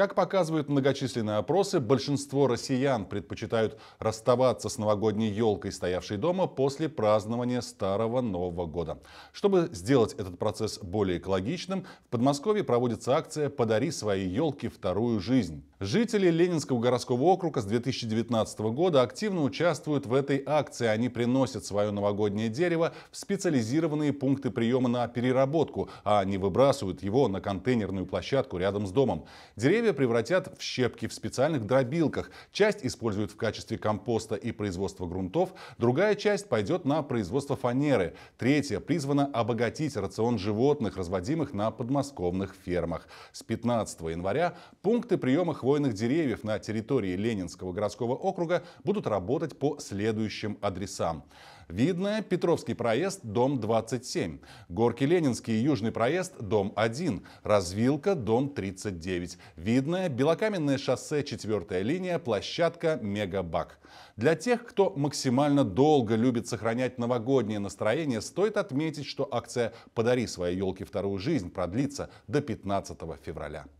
Как показывают многочисленные опросы, большинство россиян предпочитают расставаться с новогодней елкой, стоявшей дома, после празднования Старого Нового Года. Чтобы сделать этот процесс более экологичным, в Подмосковье проводится акция «Подари своей елке вторую жизнь». Жители Ленинского городского округа с 2019 года активно участвуют в этой акции. Они приносят свое новогоднее дерево в специализированные пункты приема на переработку, а не выбрасывают его на контейнерную площадку рядом с домом. Деревья превратят в щепки в специальных дробилках. Часть используют в качестве компоста и производства грунтов, другая часть пойдет на производство фанеры. Третья призвана обогатить рацион животных, разводимых на подмосковных фермах. С 15 января пункты приема хвост хвойных деревьев на территории Ленинского городского округа будут работать по следующим адресам. Видное – Петровский проезд, дом 27. Горки Ленинский Южный проезд, дом 1. Развилка, дом 39. Видное – Белокаменное шоссе, четвертая линия, площадка «Мегабак». Для тех, кто максимально долго любит сохранять новогоднее настроение, стоит отметить, что акция «Подари своей елке вторую жизнь» продлится до 15 февраля.